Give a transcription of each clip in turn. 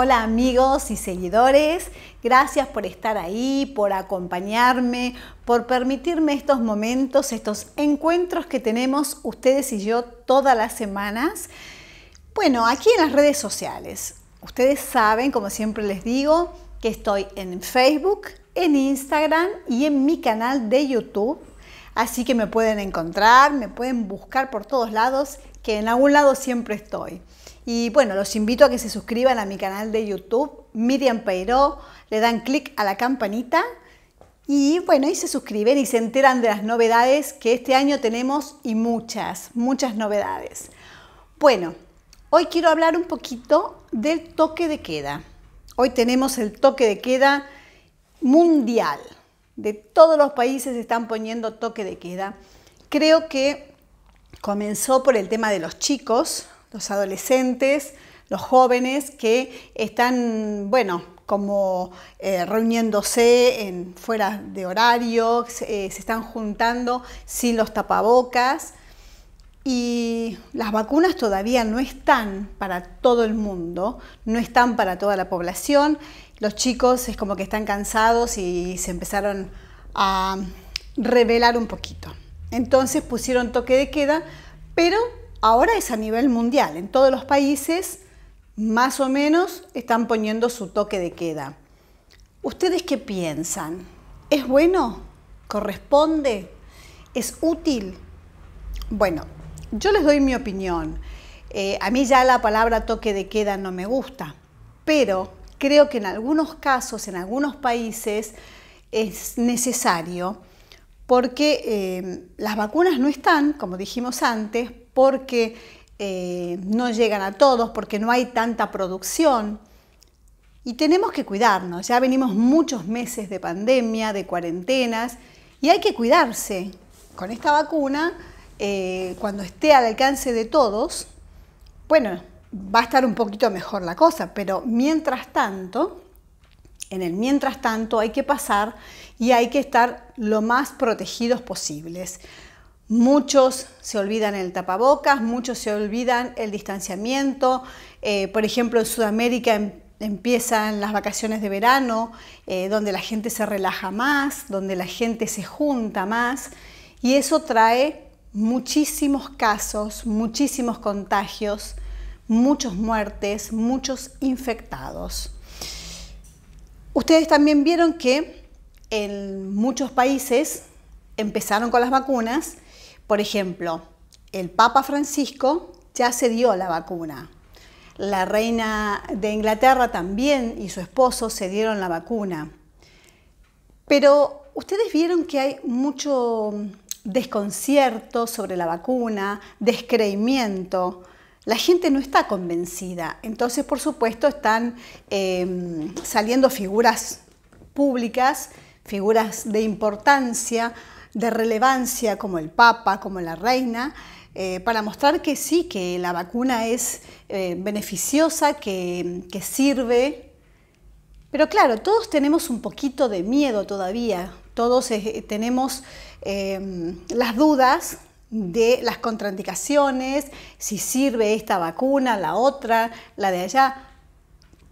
Hola amigos y seguidores, gracias por estar ahí, por acompañarme, por permitirme estos momentos, estos encuentros que tenemos ustedes y yo todas las semanas. Bueno, aquí en las redes sociales. Ustedes saben, como siempre les digo, que estoy en Facebook, en Instagram y en mi canal de YouTube. Así que me pueden encontrar, me pueden buscar por todos lados, que en algún lado siempre estoy. Y bueno, los invito a que se suscriban a mi canal de YouTube, Miriam Peiró, le dan clic a la campanita y bueno, y se suscriben y se enteran de las novedades que este año tenemos y muchas, muchas novedades. Bueno, hoy quiero hablar un poquito del toque de queda. Hoy tenemos el toque de queda mundial. De todos los países están poniendo toque de queda. Creo que comenzó por el tema de los chicos, los adolescentes, los jóvenes que están, bueno, como eh, reuniéndose en, fuera de horario, eh, se están juntando sin los tapabocas y las vacunas todavía no están para todo el mundo, no están para toda la población. Los chicos es como que están cansados y se empezaron a revelar un poquito. Entonces pusieron toque de queda, pero Ahora es a nivel mundial, en todos los países más o menos están poniendo su toque de queda. ¿Ustedes qué piensan? ¿Es bueno? ¿Corresponde? ¿Es útil? Bueno, yo les doy mi opinión. Eh, a mí ya la palabra toque de queda no me gusta, pero creo que en algunos casos, en algunos países, es necesario porque eh, las vacunas no están, como dijimos antes, porque eh, no llegan a todos, porque no hay tanta producción. Y tenemos que cuidarnos, ya venimos muchos meses de pandemia, de cuarentenas, y hay que cuidarse. Con esta vacuna, eh, cuando esté al alcance de todos, bueno, va a estar un poquito mejor la cosa, pero mientras tanto, en el mientras tanto hay que pasar y hay que estar lo más protegidos posibles. Muchos se olvidan el tapabocas, muchos se olvidan el distanciamiento. Eh, por ejemplo, en Sudamérica em, empiezan las vacaciones de verano, eh, donde la gente se relaja más, donde la gente se junta más, y eso trae muchísimos casos, muchísimos contagios, muchas muertes, muchos infectados. Ustedes también vieron que en muchos países empezaron con las vacunas por ejemplo, el Papa Francisco ya se dio la vacuna. La reina de Inglaterra también y su esposo se dieron la vacuna. Pero ustedes vieron que hay mucho desconcierto sobre la vacuna, descreimiento. La gente no está convencida. Entonces, por supuesto, están em, saliendo figuras públicas, figuras de importancia, de relevancia como el Papa, como la Reina, eh, para mostrar que sí, que la vacuna es eh, beneficiosa, que, sirve. Pero claro, todos tenemos un poquito de miedo todavía, todos eh, tenemos em, las dudas de las contraindicaciones, si sirve esta vacuna, la otra, la de allá.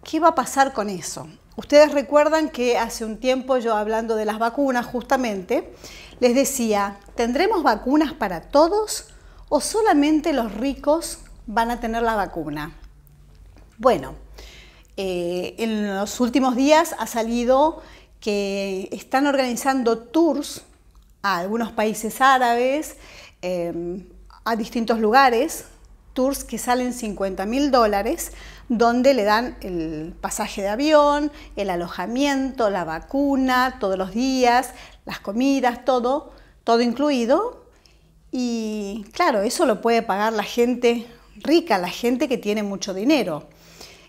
¿Qué va a pasar con eso? Ustedes recuerdan que hace un tiempo yo hablando de las vacunas justamente, les decía, ¿tendremos vacunas para todos o solamente los ricos van a tener la vacuna? Bueno, eh, en los últimos días ha salido que están organizando tours a algunos países árabes, em, a distintos lugares tours que salen 50 mil dólares, donde le dan el pasaje de avión, el alojamiento, la vacuna, todos los días, las comidas, todo, todo incluido. Y claro, eso lo puede pagar la gente rica, la gente que tiene mucho dinero.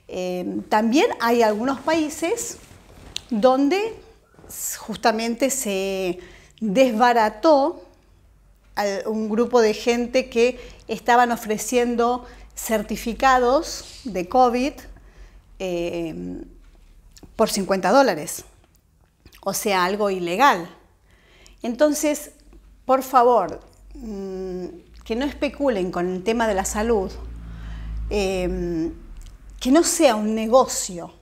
Eh, también hay algunos países donde justamente se desbarató un grupo de gente que estaban ofreciendo certificados de COVID eh, por 50 dólares, o sea, algo ilegal. Entonces, por favor, mm, que no especulen con el tema de la salud, em, que no sea un negocio,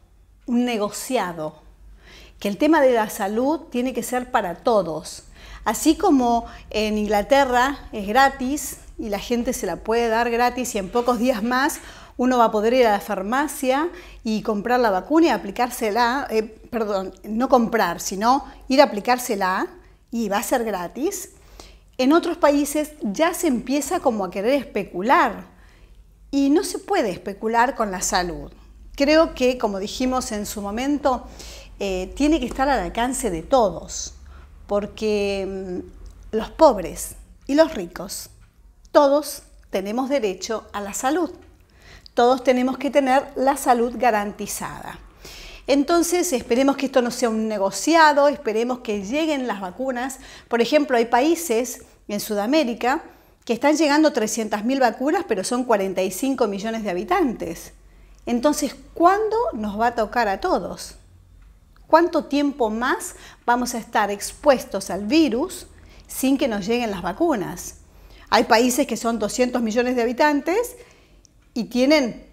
un negociado, que el tema de la salud tiene que ser para todos Así como en Inglaterra es gratis y la gente se la puede dar gratis y en pocos días más uno va a poder ir a la farmacia y comprar la vacuna y aplicársela, eh, perdón, no comprar, sino ir a aplicársela y va a ser gratis. En otros países ya se empieza como a querer especular y no se puede especular con la salud. Creo que, como dijimos en su momento, eh, tiene que estar al alcance de todos porque mm, los pobres y los ricos, todos tenemos derecho a la salud, todos tenemos que tener la salud garantizada. Entonces, esperemos que esto no sea un negociado, esperemos que lleguen las vacunas. Por ejemplo, hay países en Sudamérica que están llegando 300.000 vacunas, pero son 45 millones de habitantes. Entonces, ¿cuándo nos va a tocar a todos? ¿Cuánto tiempo más vamos a estar expuestos al virus sin que nos lleguen las vacunas? Hay países que son 200 millones de habitantes y tienen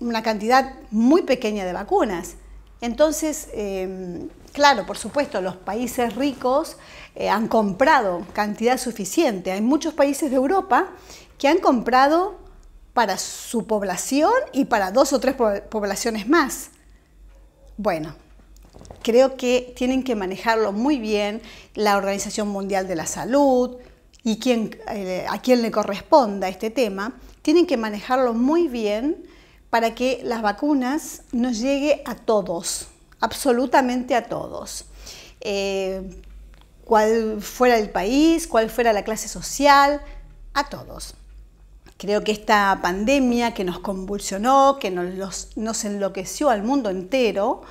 una cantidad muy pequeña de vacunas. Entonces, em, claro, por supuesto, los países ricos eh, han comprado cantidad suficiente. Hay muchos países de Europa que han comprado para su población y para dos o tres poblaciones más. Bueno, creo que tienen que manejarlo muy bien la Organización Mundial de la Salud y eh, a quien le corresponda este tema, tienen que manejarlo muy bien para que las vacunas nos llegue a todos, absolutamente a todos. Eh, fuera el país, cuál fuera la clase social, a todos. Creo que esta pandemia que nos convulsionó, que nos enloqueció al mundo entero,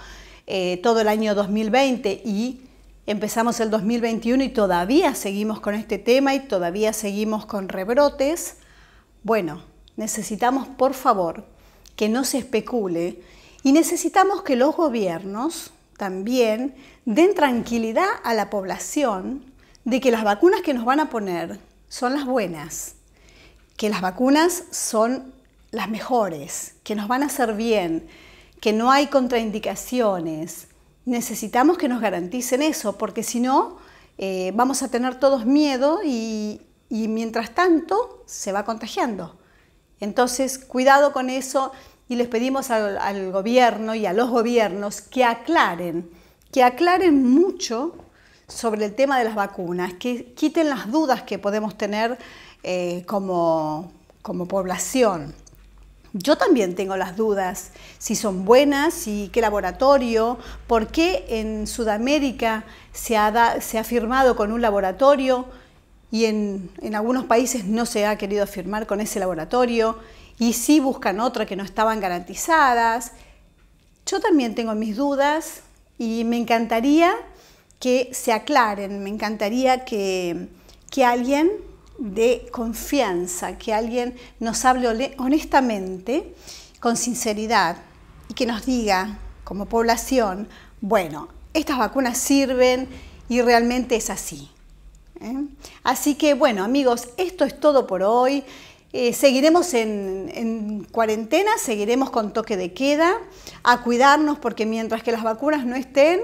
eh, todo el año 2020 y empezamos el 2021 y todavía seguimos con este tema y todavía seguimos con rebrotes, bueno, necesitamos por favor que no se especule y necesitamos que los gobiernos también den tranquilidad a la población de que las vacunas que nos van a poner son las buenas, que las vacunas son las mejores, que nos van a hacer bien, que no hay contraindicaciones. Necesitamos que nos garanticen eso, porque si no, eh, vamos a tener todos miedo y, mientras tanto se va contagiando. Entonces, cuidado con eso y les pedimos al, gobierno y a los gobiernos que aclaren, que aclaren mucho sobre el tema de las vacunas, que quiten las dudas que podemos tener eh, como población. Yo también tengo las dudas, si son buenas, si qué laboratorio, por qué en Sudamérica se ha, firmado con un laboratorio y en, algunos países no se ha querido firmar con ese laboratorio y si buscan otra que no estaban garantizadas. Yo también tengo mis dudas y me encantaría que se aclaren, me encantaría que alguien de confianza, que alguien nos hable honestamente, con sinceridad, y que nos diga como población, bueno, estas vacunas sirven y realmente es así. ¿eh? Así que bueno amigos, esto es todo por hoy. Eh, seguiremos en, cuarentena, seguiremos con toque de queda, a cuidarnos porque mientras que las vacunas no estén,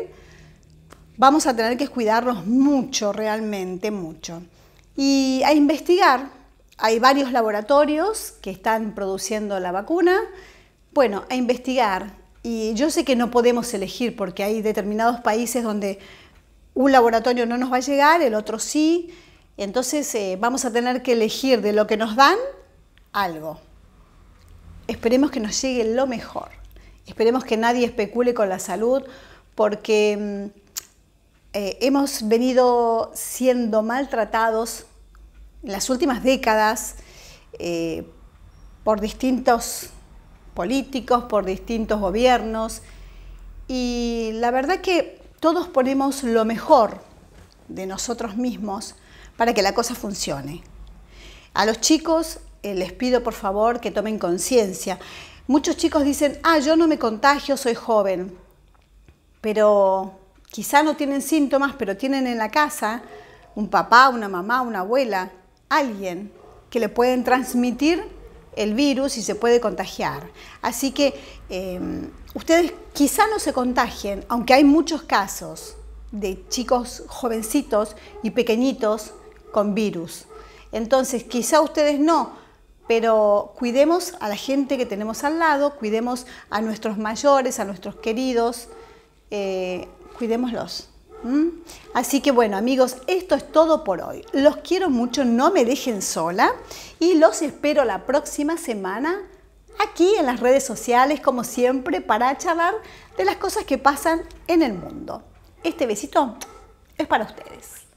vamos a tener que cuidarnos mucho, realmente mucho y a investigar. Hay varios laboratorios que están produciendo la vacuna. Bueno, a investigar. Y yo sé que no podemos elegir porque hay determinados países donde un laboratorio no nos va a llegar, el otro sí. Entonces eh, vamos a tener que elegir de lo que nos dan algo. Esperemos que nos llegue lo mejor. Esperemos que nadie especule con la salud porque mm, eh, hemos venido siendo maltratados en las últimas décadas, eh, por distintos políticos, por distintos gobiernos, y la verdad que todos ponemos lo mejor de nosotros mismos para que la cosa funcione. A los chicos eh, les pido por favor que tomen conciencia. Muchos chicos dicen, ah, yo no me contagio, soy joven, pero quizá no tienen síntomas, pero tienen en la casa un papá, una mamá, una abuela alguien que le pueden transmitir el virus y se puede contagiar. Así que em, ustedes quizá no se contagien, aunque hay muchos casos de chicos jovencitos y pequeñitos con virus. Entonces, quizá ustedes no, pero cuidemos a la gente que tenemos al lado, cuidemos a nuestros mayores, a nuestros queridos, eh, cuidémoslos. ¿Mm? Así que bueno amigos, esto es todo por hoy. Los quiero mucho, no me dejen sola y los espero la próxima semana aquí en las redes sociales, como siempre, para charlar de las cosas que pasan en el mundo. Este besito es para ustedes.